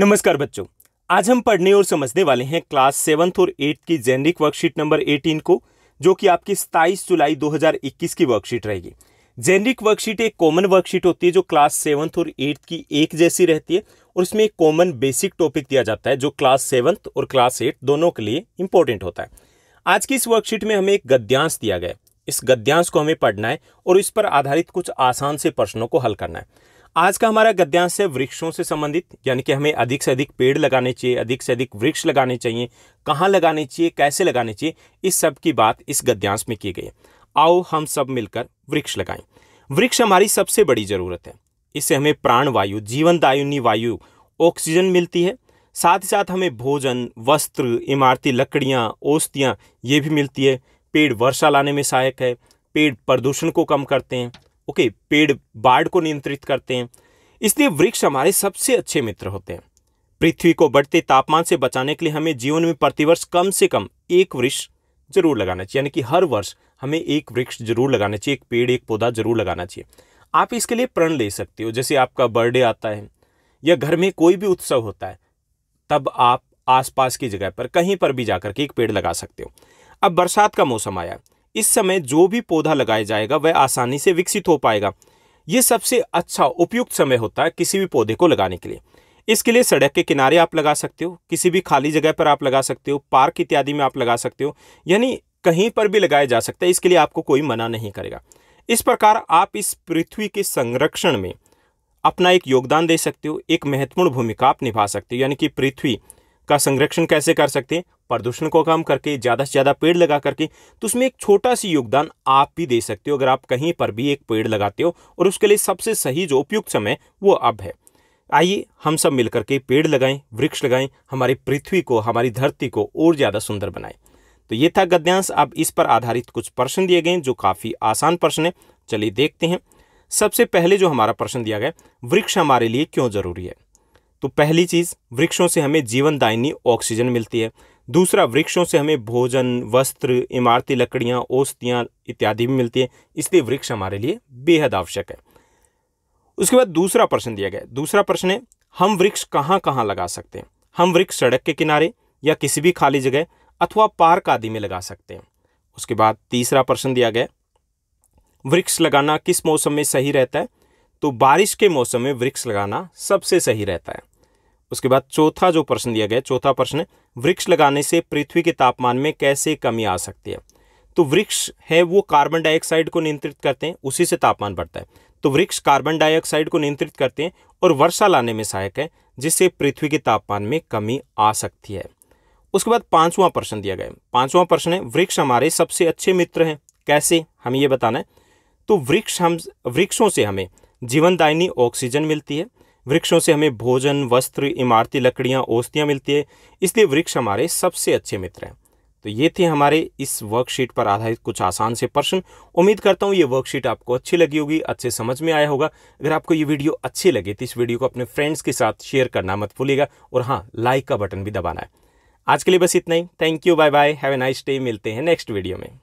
नमस्कार बच्चों आज हम पढ़ने और समझने वाले हैं क्लास सेवन्थ और एट्थ की जेनरिक वर्कशीट नंबर एटीन को जो कि आपकी सताईस जुलाई 2021 की वर्कशीट रहेगी जेनरिक वर्कशीट एक कॉमन वर्कशीट होती है जो क्लास सेवन्थ और एट्थ की एक जैसी रहती है और इसमें एक कॉमन बेसिक टॉपिक दिया जाता है जो क्लास सेवन्थ और क्लास एट दोनों के लिए इंपॉर्टेंट होता है आज की इस वर्कशीट में हमें एक गद्यांश दिया गया इस गद्यांश को हमें पढ़ना है और इस पर आधारित कुछ आसान से प्रश्नों को हल करना है आज का हमारा गद्यांश है वृक्षों से संबंधित यानी कि हमें अधिक से अधिक पेड़ लगाने चाहिए अधिक से अधिक वृक्ष लगाने चाहिए कहाँ लगाने चाहिए कैसे लगाने चाहिए इस सब की बात इस गद्यांश में की गई है आओ हम सब मिलकर वृक्ष लगाएं वृक्ष हमारी सबसे बड़ी ज़रूरत है इससे हमें प्राण वायु जीवनदायुनी वायु ऑक्सीजन मिलती है साथ ही साथ हमें भोजन वस्त्र इमारती लकड़ियाँ औस्तियाँ ये भी मिलती है पेड़ वर्षा लाने में सहायक है पेड़ प्रदूषण को कम करते हैं ओके पेड़ बाढ़ को नियंत्रित करते हैं इसलिए वृक्ष हमारे सबसे अच्छे मित्र होते हैं पृथ्वी को बढ़ते तापमान से बचाने के लिए हमें जीवन में प्रतिवर्ष कम से कम एक वृक्ष जरूर लगाना चाहिए यानी कि हर वर्ष हमें एक वृक्ष जरूर लगाना चाहिए एक पेड़ एक पौधा जरूर लगाना चाहिए आप इसके लिए प्रण ले सकते हो जैसे आपका बर्थडे आता है या घर में कोई भी उत्सव होता है तब आप आसपास की जगह पर कहीं पर भी जाकर के एक पेड़ लगा सकते हो अब बरसात का मौसम आया इस समय जो भी पौधा लगाया जाएगा वह आसानी से विकसित हो पाएगा ये सबसे अच्छा उपयुक्त समय होता है किसी भी पौधे को लगाने के लिए इसके लिए सड़क के किनारे आप लगा सकते हो किसी भी खाली जगह पर आप लगा सकते हो पार्क इत्यादि में आप लगा सकते हो यानी कहीं पर भी लगाया जा सकता है इसके लिए आपको कोई मना नहीं करेगा इस प्रकार आप इस पृथ्वी के संरक्षण में अपना एक योगदान दे सकते हो एक महत्वपूर्ण भूमिका आप निभा सकते हो यानी कि पृथ्वी का संरक्षण कैसे कर सकते हैं प्रदूषण को कम करके ज़्यादा से ज़्यादा पेड़ लगा करके तो उसमें एक छोटा सी योगदान आप भी दे सकते हो अगर आप कहीं पर भी एक पेड़ लगाते हो और उसके लिए सबसे सही जो उपयुक्त समय वो अब है आइए हम सब मिलकर के पेड़ लगाएं वृक्ष लगाएं हमारी पृथ्वी को हमारी धरती को और ज़्यादा सुंदर बनाएं तो ये था गद्यांश अब इस पर आधारित कुछ प्रश्न दिए गए जो काफ़ी आसान प्रश्न है चलिए देखते हैं सबसे पहले जो हमारा प्रश्न दिया गया वृक्ष हमारे लिए क्यों ज़रूरी है तो पहली चीज़ वृक्षों से हमें जीवनदायिनी ऑक्सीजन मिलती है दूसरा वृक्षों से हमें भोजन वस्त्र इमारती लकड़ियाँ औषधियाँ इत्यादि भी मिलती है इसलिए वृक्ष हमारे लिए बेहद आवश्यक है उसके बाद दूसरा प्रश्न दिया गया दूसरा प्रश्न है हम वृक्ष कहाँ कहाँ लगा सकते हैं हम वृक्ष सड़क के किनारे या किसी भी खाली जगह अथवा पार्क आदि में लगा सकते हैं उसके बाद तीसरा प्रश्न दिया गया वृक्ष लगाना किस मौसम में सही रहता है तो बारिश के मौसम में वृक्ष लगाना सबसे सही रहता है उसके बाद चौथा जो प्रश्न दिया गया चौथा प्रश्न वृक्ष लगाने से पृथ्वी के तापमान में कैसे कमी आ सकती है तो वृक्ष है वो कार्बन डाइऑक्साइड को नियंत्रित करते हैं उसी से तापमान बढ़ता है तो वृक्ष कार्बन डाइऑक्साइड को नियंत्रित करते हैं और वर्षा लाने में सहायक है जिससे पृथ्वी के तापमान में कमी आ सकती है उसके बाद पांचवा प्रश्न दिया गया पांचवा प्रश्न है वृक्ष हमारे सबसे अच्छे मित्र हैं कैसे हमें ये बताना है तो वृक्ष हम वृक्षों से हमें जीवनदायिनी ऑक्सीजन मिलती है वृक्षों से हमें भोजन वस्त्र इमारती लकड़ियाँ औस्तियाँ मिलती है इसलिए वृक्ष हमारे सबसे अच्छे मित्र हैं तो ये थे हमारे इस वर्कशीट पर आधारित कुछ आसान से प्रश्न उम्मीद करता हूँ ये वर्कशीट आपको अच्छी लगी होगी अच्छे समझ में आया होगा अगर आपको ये वीडियो अच्छी लगी तो इस वीडियो को अपने फ्रेंड्स के साथ शेयर करना मत भूलिएगा और हाँ लाइक का बटन भी दबाना है आज के लिए बस इतना ही thank you bye bye have a nice day मिलते हैं नेक्स्ट वीडियो में